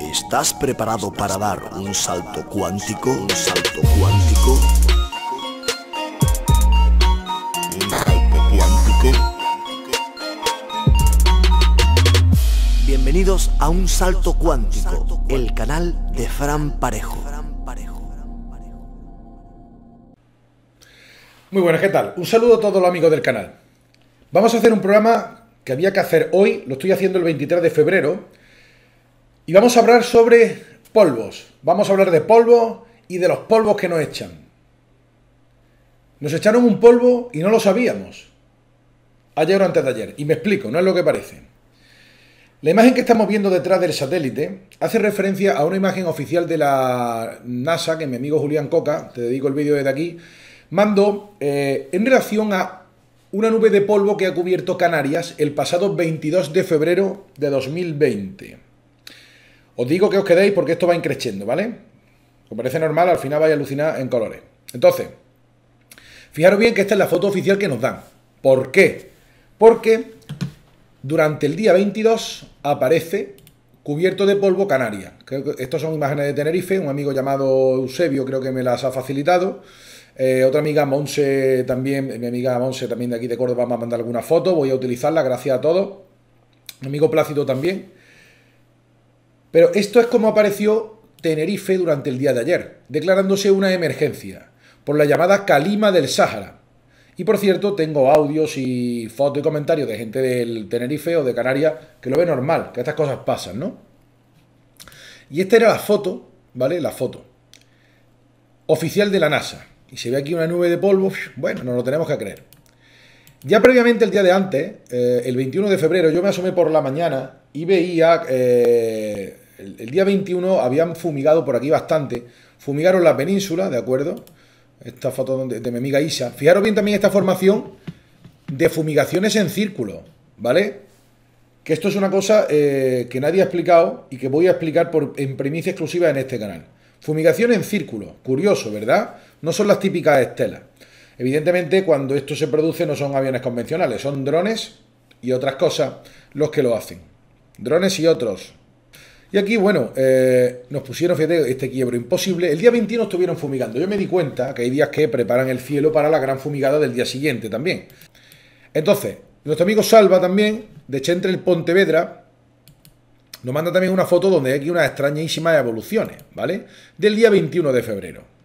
¿Estás preparado para dar un salto cuántico? Un salto cuántico. Un salto cuántico. Bienvenidos a Un Salto Cuántico, el canal de Fran Parejo. Muy buenas, ¿qué tal? Un saludo a todos los amigos del canal. Vamos a hacer un programa que había que hacer hoy, lo estoy haciendo el 23 de febrero, y vamos a hablar sobre polvos. Vamos a hablar de polvo y de los polvos que nos echan. Nos echaron un polvo y no lo sabíamos. Ayer o antes de ayer. Y me explico, no es lo que parece. La imagen que estamos viendo detrás del satélite hace referencia a una imagen oficial de la NASA que mi amigo Julián Coca, te dedico el vídeo desde aquí, mandó eh, en relación a una nube de polvo que ha cubierto Canarias el pasado 22 de febrero de 2020. Os digo que os quedéis porque esto va increciendo, ¿vale? Os parece normal, al final vais a alucinar en colores. Entonces, fijaros bien que esta es la foto oficial que nos dan. ¿Por qué? Porque durante el día 22 aparece cubierto de polvo Canarias. Estas son imágenes de Tenerife, un amigo llamado Eusebio creo que me las ha facilitado. Eh, otra amiga, Monse, también, mi amiga Monse, también de aquí de Córdoba, me ha mandado alguna foto, voy a utilizarla, gracias a todos. amigo Plácido también. Pero esto es como apareció Tenerife durante el día de ayer, declarándose una emergencia por la llamada calima del Sáhara. Y por cierto, tengo audios y fotos y comentarios de gente del Tenerife o de Canarias que lo ve normal, que estas cosas pasan, ¿no? Y esta era la foto, ¿vale? La foto oficial de la NASA. Y se ve aquí una nube de polvo, bueno, no lo tenemos que creer. Ya previamente el día de antes, eh, el 21 de febrero, yo me asomé por la mañana y veía, eh, el, día 21 habían fumigado por aquí bastante, fumigaron la península, ¿de acuerdo? Esta foto de, mi amiga Isa. Fijaros bien también esta formación de fumigaciones en círculo, ¿vale? Que esto es una cosa eh, que nadie ha explicado y que voy a explicar por, en primicia exclusiva en este canal. Fumigación en círculo, curioso, ¿verdad? No son las típicas estelas. Evidentemente, cuando esto se produce no son aviones convencionales, son drones y otras cosas los que lo hacen. Drones y otros. Y aquí, bueno, eh, nos pusieron, fíjate, este quiebro imposible. El día 21 estuvieron fumigando. Yo me di cuenta que hay días que preparan el cielo para la gran fumigada del día siguiente también. Entonces, nuestro amigo Salva también, de Chentre el Pontevedra, nos manda también una foto donde hay aquí unas extrañísimas evoluciones, ¿vale? Del día 21 de febrero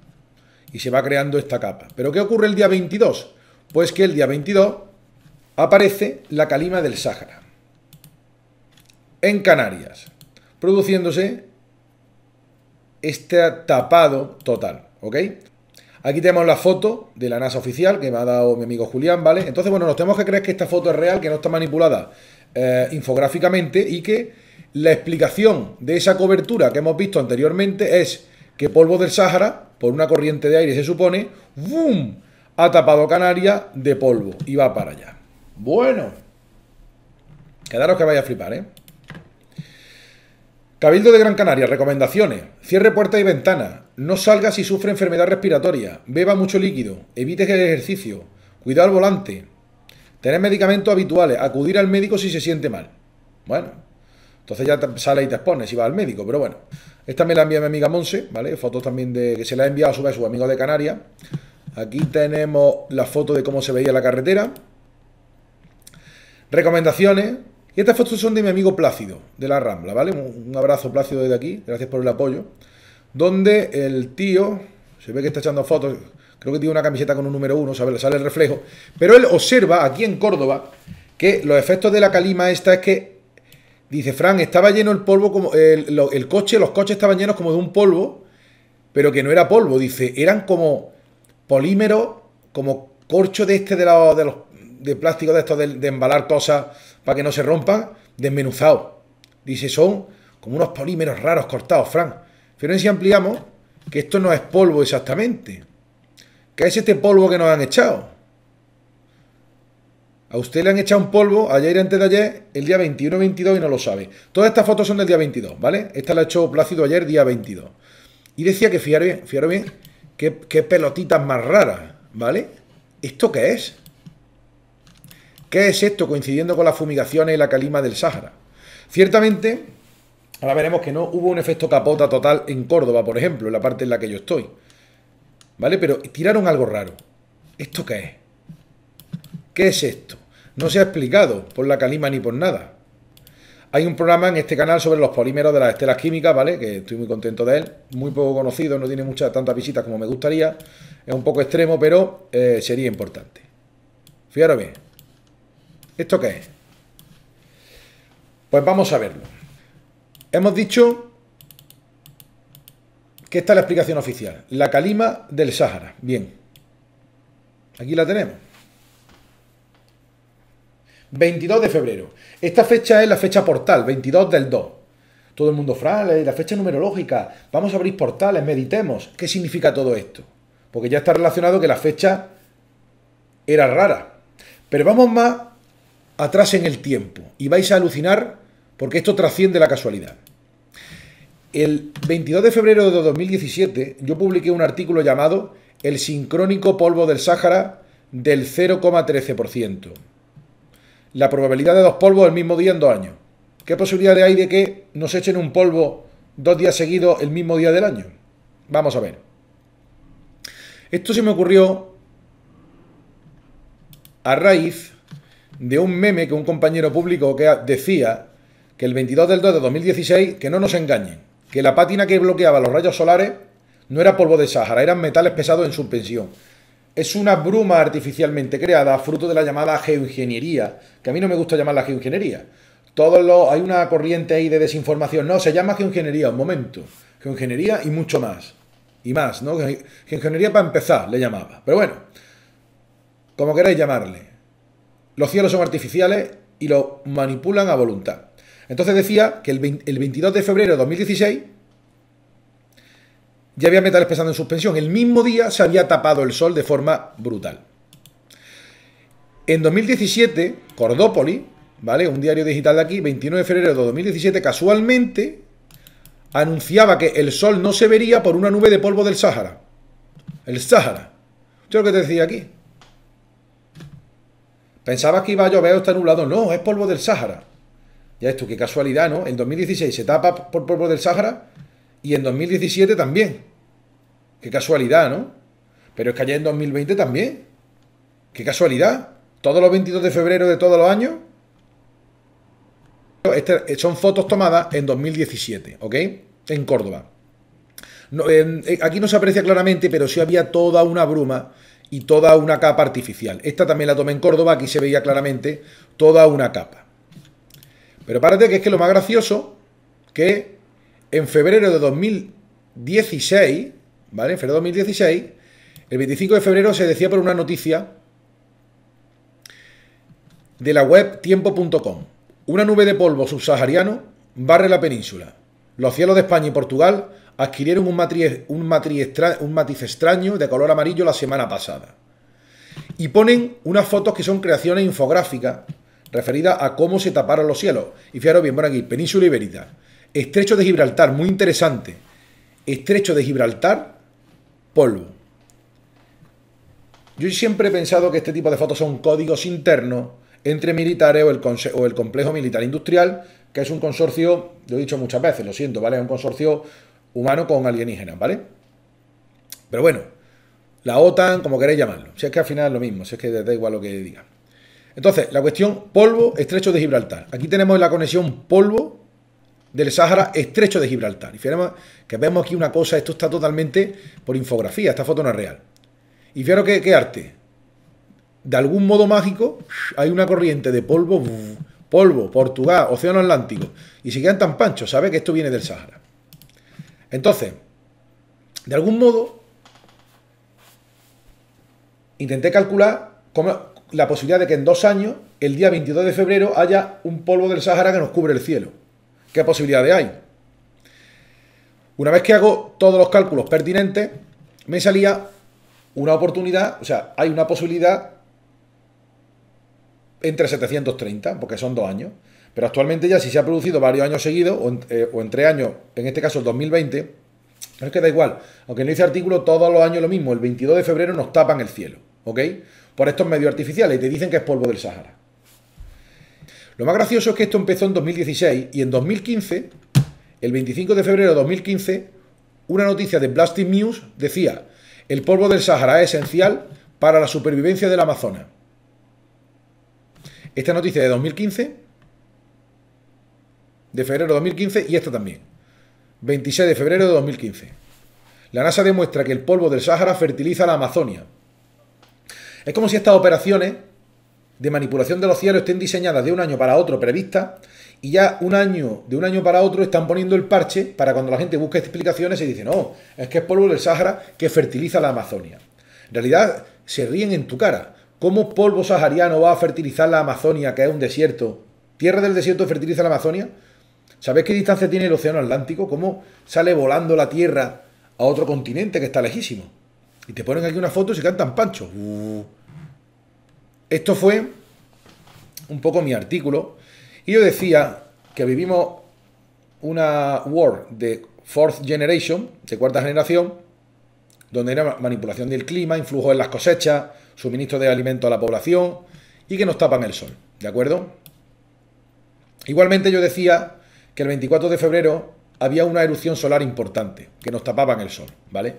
y se va creando esta capa. ¿Pero qué ocurre el día 22? Pues que el día 22 aparece la calima del Sáhara en Canarias, produciéndose este tapado total, ¿ok? Aquí tenemos la foto de la NASA oficial que me ha dado mi amigo Julián, ¿vale? Entonces, bueno, nos tenemos que creer que esta foto es real, que no está manipulada eh, infográficamente y que la explicación de esa cobertura que hemos visto anteriormente es que polvo del Sáhara, por una corriente de aire se supone, ¡Bum! ha tapado Canarias de polvo y va para allá. Bueno, quedaros que vaya a flipar, ¿eh? Cabildo de Gran Canaria, recomendaciones. Cierre puertas y ventanas. No salga si sufre enfermedad respiratoria. Beba mucho líquido. Evite el ejercicio. cuidado al volante. Tener medicamentos habituales. Acudir al médico si se siente mal. Bueno, entonces ya sale y te expones y vas al médico, pero bueno. Esta me la envía mi amiga Monse, ¿vale? Fotos también de que se la ha enviado a su, a su amigo de Canarias. Aquí tenemos la foto de cómo se veía la carretera. Recomendaciones. Y estas fotos son de mi amigo Plácido, de la Rambla, ¿vale? Un abrazo Plácido desde aquí, gracias por el apoyo. Donde el tío, se ve que está echando fotos, creo que tiene una camiseta con un número uno, ¿sabes? Le sale el reflejo. Pero él observa aquí en Córdoba que los efectos de la calima esta es que Dice, Fran, estaba lleno el polvo como. El, el, coche, los coches estaban llenos como de un polvo, pero que no era polvo. Dice, eran como polímeros, como corcho de este de, los, de, los, de plástico de estos de, embalar cosas para que no se rompan, desmenuzado Dice, son como unos polímeros raros cortados, Fran. Fíjense si ampliamos que esto no es polvo exactamente. Que es este polvo que nos han echado. A usted le han echado un polvo ayer antes de ayer, el día 21-22 y no lo sabe. Todas estas fotos son del día 22, ¿vale? Esta la ha hecho Plácido ayer, día 22. Y decía que, fíjate bien, bien, qué, pelotitas más raras, ¿vale? ¿Esto qué es? ¿Qué es esto coincidiendo con las fumigaciones y la calima del Sáhara? Ciertamente, ahora veremos que no hubo un efecto capota total en Córdoba, por ejemplo, en la parte en la que yo estoy. ¿Vale? Pero tiraron algo raro. ¿Esto qué es? ¿Qué es esto? No se ha explicado por la calima ni por nada. Hay un programa en este canal sobre los polímeros de las estelas químicas, ¿vale? Que estoy muy contento de él. Muy poco conocido, no tiene muchas tantas visitas como me gustaría. Es un poco extremo, pero eh, sería importante. Fijaros bien. ¿Esto qué es? Pues vamos a verlo. Hemos dicho que esta es la explicación oficial. La calima del Sáhara. Bien. Aquí la tenemos. 22 de febrero. Esta fecha es la fecha portal, 22 del 2. Todo el mundo, Fran, la fecha numerológica, vamos a abrir portales, meditemos. ¿Qué significa todo esto? Porque ya está relacionado que la fecha era rara. Pero vamos más atrás en el tiempo y vais a alucinar porque esto trasciende la casualidad. El 22 de febrero de 2017 yo publiqué un artículo llamado El sincrónico polvo del Sáhara del 0,13% la probabilidad de dos polvos el mismo día en dos años. ¿Qué posibilidad hay de que nos echen un polvo dos días seguidos el mismo día del año? Vamos a ver. Esto se me ocurrió a raíz de un meme que un compañero público decía que el 22 del 2 de 2016, que no nos engañen, que la pátina que bloqueaba los rayos solares no era polvo de Sahara, eran metales pesados en suspensión es una bruma artificialmente creada fruto de la llamada geoingeniería, que a mí no me gusta llamar la geoingeniería. Todo lo, hay una corriente ahí de desinformación. No, se llama geoingeniería, un momento. Geoingeniería y mucho más. Y más, ¿no? Geoingeniería para empezar, le llamaba. Pero bueno, como queráis llamarle. Los cielos son artificiales y los manipulan a voluntad. Entonces decía que el 22 de febrero de 2016 ya había metales pesando en suspensión. El mismo día se había tapado el sol de forma brutal. En 2017, Cordópoli, ¿vale? Un diario digital de aquí, 29 de febrero de 2017, casualmente anunciaba que el sol no se vería por una nube de polvo del Sáhara. El Sáhara. es lo que te decía aquí. Pensabas que iba a llover o está nublado. No, es polvo del Sáhara. Ya esto, qué casualidad, ¿no? En 2016 se tapa por polvo del Sáhara y en 2017 también. Qué casualidad, ¿no? Pero es que allá en 2020 también. Qué casualidad. Todos los 22 de febrero de todos los años. Este, eh, son fotos tomadas en 2017, ¿ok? En Córdoba. Eh, aquí no se aprecia claramente, pero sí había toda una bruma y toda una capa artificial. Esta también la tomé en Córdoba, aquí se veía claramente toda una capa. Pero párate que es que lo más gracioso que en febrero de 2016, ¿vale? febrero 2016, el 25 de febrero se decía por una noticia de la web tiempo.com. Una nube de polvo subsahariano barre la península. Los cielos de España y Portugal adquirieron un, matiz extraño de color amarillo la semana pasada. Y ponen unas fotos que son creaciones infográficas referidas a cómo se taparon los cielos. Y fijaros bien, por aquí, península ibérica. Estrecho de Gibraltar, muy interesante. Estrecho de Gibraltar, polvo. Yo siempre he pensado que este tipo de fotos son códigos internos entre militares o el, complejo militar industrial, que es un consorcio, lo he dicho muchas veces, lo siento, ¿vale? Es un consorcio humano con alienígenas, ¿vale? Pero bueno, la OTAN, como queréis llamarlo. Si es que al final es lo mismo, si es que da igual lo que digan. Entonces, la cuestión polvo, estrecho de Gibraltar. Aquí tenemos la conexión polvo del Sáhara, estrecho de Gibraltar. Y fíjate que vemos aquí una cosa, esto está totalmente por infografía, esta foto no es real. Y fíjate qué, arte. De algún modo mágico, hay una corriente de polvo, polvo, Portugal, Océano Atlántico, y si quedan tan panchos, sabe que esto viene del Sáhara. Entonces, de algún modo, intenté calcular la posibilidad de que en dos años, el día 22 de febrero, haya un polvo del Sáhara que nos cubre el cielo. ¿Qué posibilidades hay? Una vez que hago todos los cálculos pertinentes, me salía una oportunidad, o sea, hay una posibilidad entre 730, porque son dos años. Pero actualmente ya si se ha producido varios años seguidos, o, entre eh, años, en este caso el 2020, es que da igual, aunque no hice este artículo, todos los años lo mismo, el 22 de febrero nos tapan el cielo, ¿ok? Por estos medios artificiales te dicen que es polvo del Sahara. Lo más gracioso es que esto empezó en 2016 y en 2015, el 25 de febrero de 2015, una noticia de Blasting News decía, el polvo del Sahara es esencial para la supervivencia del Amazonas. Esta noticia de 2015, de febrero de 2015 y esta también, 26 de febrero de 2015. La NASA demuestra que el polvo del Sahara fertiliza la Amazonia. Es como si estas operaciones de manipulación de los cielos estén diseñadas de un año para otro previstas y ya un año, de un año para otro, están poniendo el parche para cuando la gente busque explicaciones y dice, no, es que es polvo del Sahara que fertiliza la Amazonia. En realidad, se ríen en tu cara. ¿Cómo polvo sahariano va a fertilizar la Amazonia, que es un desierto? ¿Tierra del desierto fertiliza la Amazonia? ¿Sabes qué distancia tiene el Océano Atlántico? ¿Cómo sale volando la Tierra a otro continente que está lejísimo? Y te ponen aquí una foto y se cantan panchos. Uh, esto fue un poco mi artículo. Y yo decía que vivimos una war de fourth generation, de cuarta generación, donde era manipulación del clima, influjo en las cosechas, suministro de alimentos a la población y que nos tapan el sol. ¿De acuerdo? Igualmente yo decía que el 24 de febrero había una erupción solar importante, que nos tapaban el sol, ¿vale?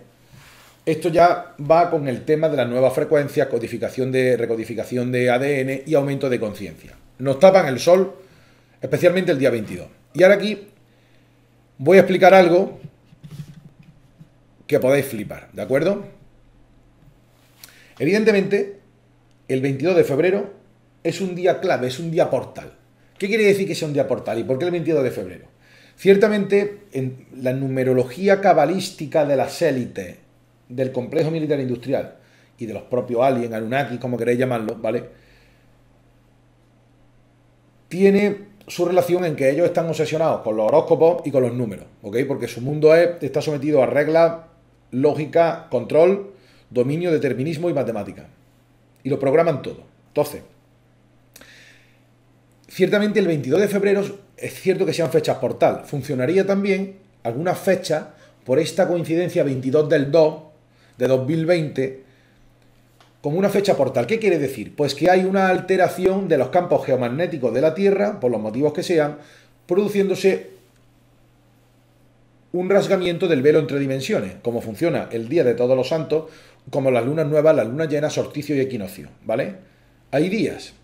Esto ya va con el tema de la nueva frecuencia, codificación de, recodificación de ADN y aumento de conciencia. Nos tapan el sol, especialmente el día 22. Y ahora aquí voy a explicar algo que podéis flipar, ¿de acuerdo? Evidentemente, el 22 de febrero es un día clave, es un día portal. ¿Qué quiere decir que sea un día portal y por qué el 22 de febrero? Ciertamente, en la numerología cabalística de las élites del complejo militar industrial y de los propios aliens, Anunnaki, como queréis llamarlo, ¿vale? Tiene su relación en que ellos están obsesionados con los horóscopos y con los números, ¿ok? Porque su mundo está sometido a reglas, lógica, control, dominio, determinismo y matemática. Y lo programan todo. Entonces, ciertamente el 22 de febrero es cierto que sean fechas portal. Funcionaría también alguna fecha... por esta coincidencia 22 del 2 de 2020 como una fecha portal. ¿Qué quiere decir? Pues que hay una alteración de los campos geomagnéticos de la Tierra, por los motivos que sean, produciéndose un rasgamiento del velo entre dimensiones, como funciona el Día de Todos los Santos, como las lunas nuevas, las lunas llenas, solsticio y equinoccio, ¿vale? Hay días.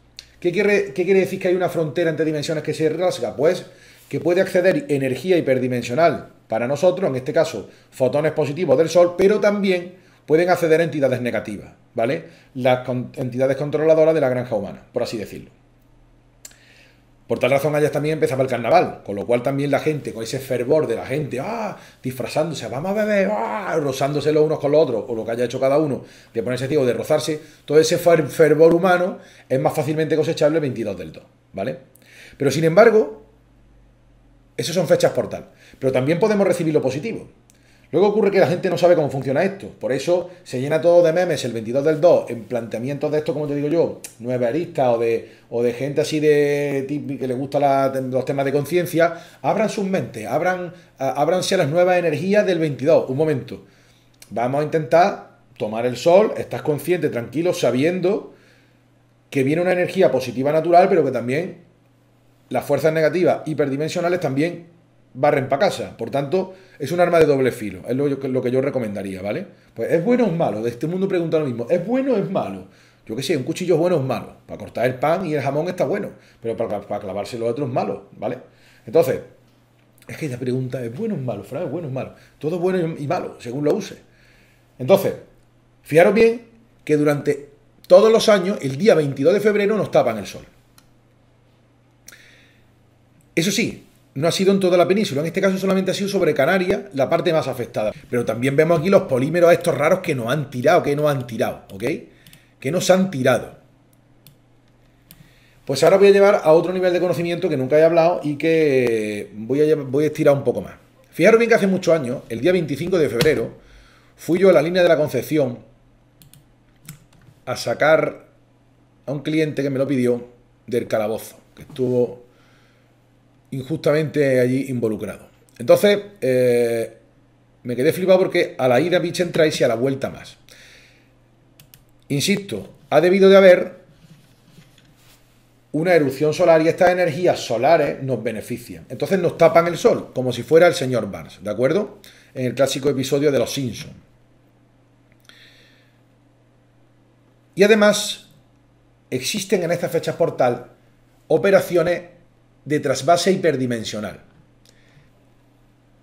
¿Qué quiere, ¿Qué quiere decir que hay una frontera entre dimensiones que se rasga? Pues que puede acceder energía hiperdimensional para nosotros, en este caso fotones positivos del Sol, pero también pueden acceder entidades negativas, ¿vale? Las entidades controladoras de la granja humana, por así decirlo. Por tal razón, allá también empezaba el carnaval, con lo cual también la gente, con ese fervor de la gente, ah, disfrazándose, vamos a beber, ah, rozándose los unos con los otros, o lo que haya hecho cada uno, de ponerse ciego, de rozarse, todo ese fervor humano es más fácilmente cosechable 22 del 2, ¿vale? Pero sin embargo, esas son fechas portal. Pero también podemos recibir lo positivo. Luego ocurre que la gente no sabe cómo funciona esto. Por eso se llena todo de memes el 22 del 2 en planteamientos de esto, como te digo yo, nueve o de, o de gente así de que le gustan los temas de conciencia. Abran sus mentes, abran, ábranse a las nuevas energías del 22. Un momento. Vamos a intentar tomar el sol, estás consciente, tranquilo, sabiendo que viene una energía positiva natural, pero que también las fuerzas negativas hiperdimensionales también barren para casa. Por tanto, es un arma de doble filo. Es lo, lo, que yo recomendaría, ¿vale? Pues es bueno o es malo. De este mundo pregunta lo mismo. ¿Es bueno o es malo? Yo qué sé, un cuchillo es bueno o es malo. Para cortar el pan y el jamón está bueno. Pero para, para clavarse los otros es malo, ¿vale? Entonces, es que la pregunta es bueno o es malo, Fran, es bueno o es malo. Todo es bueno y malo, según lo use. Entonces, fijaros bien que durante todos los años, el día 22 de febrero, nos tapan el sol. Eso sí, no ha sido en toda la península, en este caso solamente ha sido sobre Canarias la parte más afectada. Pero también vemos aquí los polímeros estos raros que nos han tirado, que nos han tirado, ¿ok? Que nos han tirado. Pues ahora voy a llevar a otro nivel de conocimiento que nunca he hablado y que voy a, voy a estirar un poco más. Fijaros bien que hace muchos años, el día 25 de febrero, fui yo a la línea de la Concepción a sacar a un cliente que me lo pidió del calabozo, que estuvo injustamente allí involucrado. Entonces, eh, me quedé flipado porque a la ida Vichen entra y a la vuelta más. Insisto, ha debido de haber una erupción solar y estas energías solares nos benefician. Entonces nos tapan el sol, como si fuera el señor Barnes, ¿de acuerdo? En el clásico episodio de Los Simpsons. Y además, existen en estas fechas portal operaciones de trasvase hiperdimensional.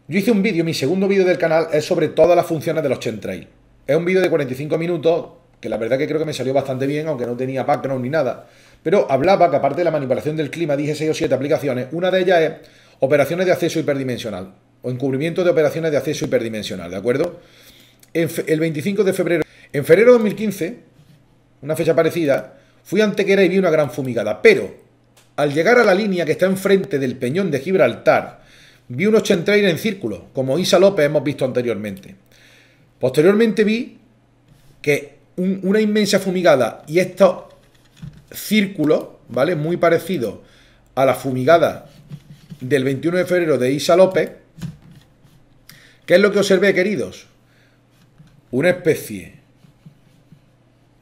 Yo hice un vídeo, mi segundo vídeo del canal es sobre todas las funciones de los Es un vídeo de 45 minutos, que la verdad que creo que me salió bastante bien, aunque no tenía background ni nada. Pero hablaba que aparte de la manipulación del clima, dije 6 o 7 aplicaciones. Una de ellas es operaciones de acceso hiperdimensional o encubrimiento de operaciones de acceso hiperdimensional, ¿de acuerdo? el 25 de febrero, en febrero de 2015, una fecha parecida, fui a Antequera y vi una gran fumigada, pero al llegar a la línea que está enfrente del Peñón de Gibraltar, vi unos chentreir en círculo, como Isa López hemos visto anteriormente. Posteriormente vi que una inmensa fumigada y estos círculos, ¿vale? Muy parecido a la fumigada del 21 de febrero de Isa López. ¿Qué es lo que observé, queridos? Una especie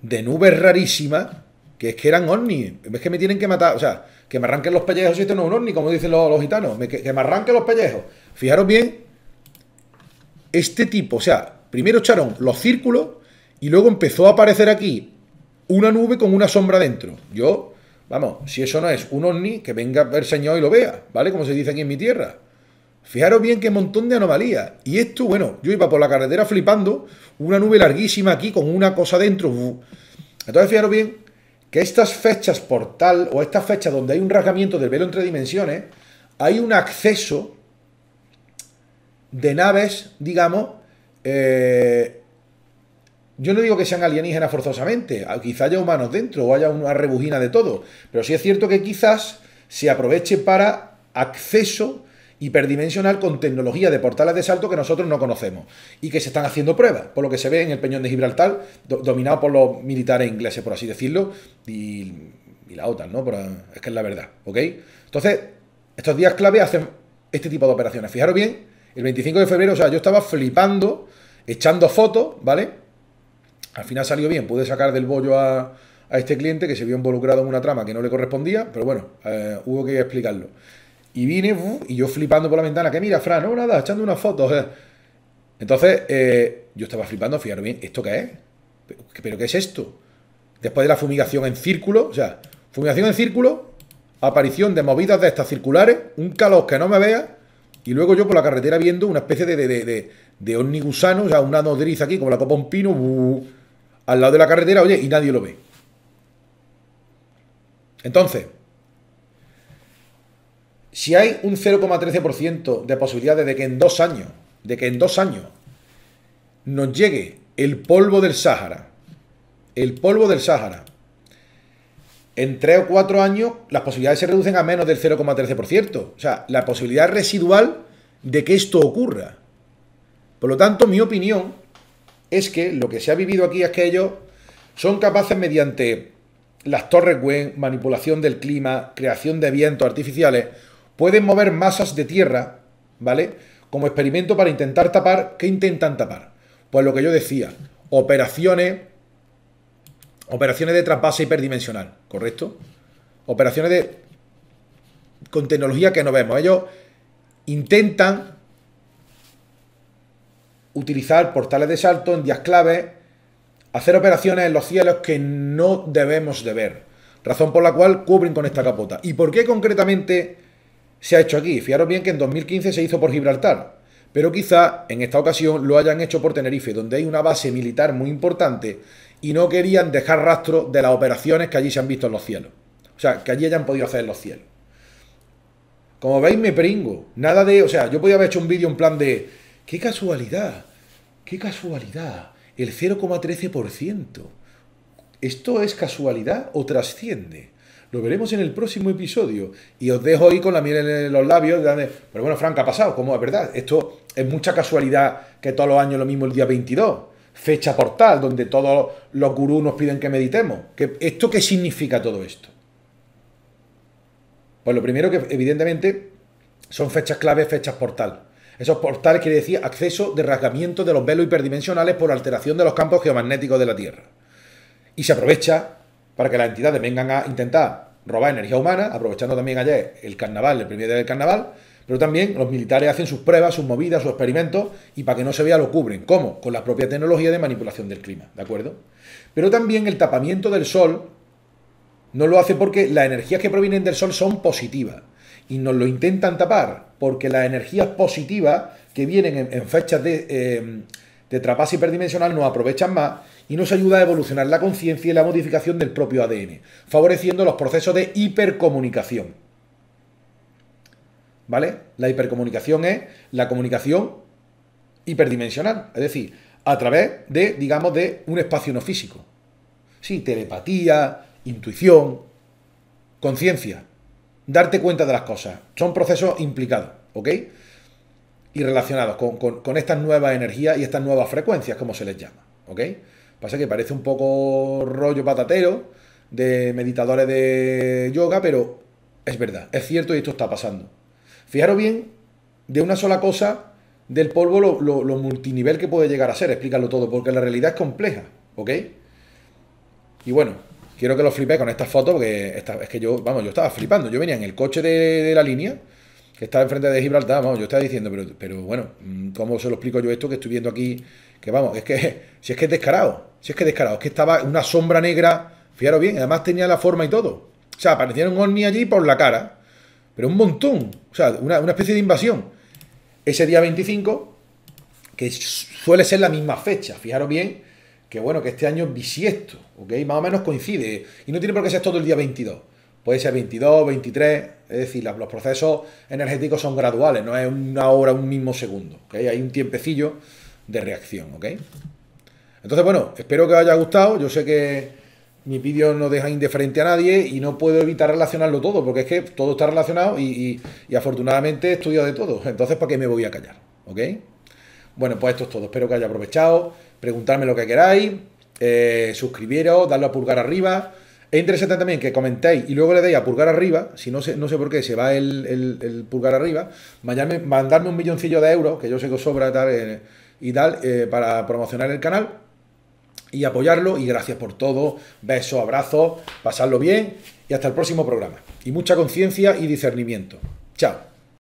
de nubes rarísimas que es que eran ovnis. Es que me tienen que matar. O sea, que me arranquen los pellejos si esto no es un ovni, como dicen los, gitanos. que, me arranquen los pellejos. Fijaros bien, este tipo, o sea, primero echaron los círculos y luego empezó a aparecer aquí una nube con una sombra dentro. Yo, vamos, si eso no es un ovni, que venga el Señor y lo vea, ¿vale? Como se dice aquí en mi tierra. Fijaros bien qué montón de anomalías. Y esto, bueno, yo iba por la carretera flipando, una nube larguísima aquí con una cosa dentro. Entonces, fijaros bien que estas fechas portal o estas fechas donde hay un rasgamiento del velo entre dimensiones, hay un acceso de naves, digamos, eh, yo no digo que sean alienígenas forzosamente, quizá haya humanos dentro o haya una rebujina de todo, pero sí es cierto que quizás se aproveche para acceso hiperdimensional con tecnología de portales de salto que nosotros no conocemos y que se están haciendo pruebas, por lo que se ve en el Peñón de Gibraltar, dominado por los militares ingleses, por así decirlo, y, la OTAN, ¿no? es que es la verdad, ¿ok? Entonces, estos días clave hacen este tipo de operaciones. Fijaros bien, el 25 de febrero, o sea, yo estaba flipando, echando fotos, ¿vale? Al final salió bien, pude sacar del bollo a, este cliente que se vio involucrado en una trama que no le correspondía, pero bueno, eh, hubo que explicarlo. Y vine y yo flipando por la ventana, que mira, Fran, no, nada, echando unas fotos. Eh. Entonces, eh, yo estaba flipando, fijaros bien, ¿esto qué es? ¿Pero, qué es esto? Después de la fumigación en círculo, o sea, fumigación en círculo, aparición de movidas de estas circulares, un calor que no me vea, y luego yo por la carretera viendo una especie de, de, de, de, o sea, una nodriza aquí, como la copa un pino, al lado de la carretera, oye, y nadie lo ve. Entonces, si hay un 0,13% de posibilidades de que en dos años, de que en dos años nos llegue el polvo del Sáhara, el polvo del Sáhara, en tres o cuatro años las posibilidades se reducen a menos del 0,13%. O sea, la posibilidad residual de que esto ocurra. Por lo tanto, mi opinión es que lo que se ha vivido aquí es que ellos son capaces mediante las torres Gwen, manipulación del clima, creación de vientos artificiales, Pueden mover masas de tierra, ¿vale? Como experimento para intentar tapar. ¿Qué intentan tapar? Pues lo que yo decía, operaciones, operaciones de traspaso hiperdimensional, ¿correcto? Operaciones de, con tecnología que no vemos. Ellos intentan utilizar portales de salto en días clave, hacer operaciones en los cielos que no debemos de ver. Razón por la cual cubren con esta capota. ¿Y por qué concretamente se ha hecho aquí. Fijaros bien que en 2015 se hizo por Gibraltar, pero quizá en esta ocasión lo hayan hecho por Tenerife, donde hay una base militar muy importante y no querían dejar rastro de las operaciones que allí se han visto en los cielos. O sea, que allí hayan podido hacer en los cielos. Como veis, me pringo. Nada de... O sea, yo podía haber hecho un vídeo en plan de... ¡Qué casualidad! ¡Qué casualidad! El 0,13%. ¿Esto es casualidad o trasciende? Lo veremos en el próximo episodio. Y os dejo ahí con la miel en los labios. Pero bueno, Frank, ha pasado, ¿cómo es verdad. Esto es mucha casualidad que todos los años lo mismo el día 22. Fecha portal, donde todos los gurús nos piden que meditemos. ¿Esto qué significa todo esto? Pues lo primero que, evidentemente, son fechas clave, fechas portal. Esos portales quiere decir acceso de rasgamiento de los velos hiperdimensionales por alteración de los campos geomagnéticos de la Tierra. Y se aprovecha para que las entidades vengan a intentar robar energía humana, aprovechando también ayer el carnaval, el primer día del carnaval, pero también los militares hacen sus pruebas, sus movidas, sus experimentos, y para que no se vea lo cubren. ¿Cómo? Con la propia tecnología de manipulación del clima, ¿de acuerdo? Pero también el tapamiento del sol no lo hace porque las energías que provienen del sol son positivas, y nos lo intentan tapar, porque las energías positivas que vienen en, fechas de, eh, de hiperdimensional nos aprovechan más y nos ayuda a evolucionar la conciencia y la modificación del propio ADN, favoreciendo los procesos de hipercomunicación. ¿Vale? La hipercomunicación es la comunicación hiperdimensional, es decir, a través de, digamos, de un espacio no físico. Sí, telepatía, intuición, conciencia, darte cuenta de las cosas. Son procesos implicados, ¿ok? Y relacionados con, con estas nuevas energías y estas nuevas frecuencias, como se les llama, ¿ok? Pasa que parece un poco rollo patatero de meditadores de yoga, pero es verdad, es cierto y esto está pasando. Fijaros bien, de una sola cosa del polvo lo, multinivel que puede llegar a ser, explícalo todo, porque la realidad es compleja, ¿ok? Y bueno, quiero que lo flipéis con esta foto, porque esta, es que yo, vamos, yo estaba flipando, yo venía en el coche de, la línea, que estaba enfrente de Gibraltar, vamos, yo estaba diciendo, pero, pero bueno, mm, ¿cómo se lo explico yo esto que estoy viendo aquí que vamos, es que si es que es descarado, si es que es descarado, es que estaba una sombra negra, fijaros bien, además tenía la forma y todo. O sea, aparecieron ovnis allí por la cara, pero un montón, o sea, una, especie de invasión. Ese día 25, que suele ser la misma fecha, fijaros bien, que bueno, que este año es bisiesto, ¿ok? Más o menos coincide, y no tiene por qué ser todo el día 22 puede ser 22, 23, es decir, los procesos energéticos son graduales, no es una hora, un mismo segundo, ¿ok? Hay un tiempecillo de reacción, ¿ok? Entonces, bueno, espero que os haya gustado. Yo sé que mi vídeo no deja indiferente a nadie y no puedo evitar relacionarlo todo, porque es que todo está relacionado y, afortunadamente estudio de todo. Entonces, ¿para qué me voy a callar? ¿Ok? Bueno, pues esto es todo. Espero que haya aprovechado. Preguntarme lo que queráis. Eh, suscribiros, darle a pulgar arriba. Es interesante también que comentéis y luego le deis a pulgar arriba. Si no sé, no sé por qué se va el, el, pulgar arriba. Mandarme, mandarme un milloncillo de euros, que yo sé que os sobra tal. Eh, y tal eh, para promocionar el canal y apoyarlo. Y gracias por todo. Besos, abrazos, pasadlo bien y hasta el próximo programa. Y mucha conciencia y discernimiento. Chao.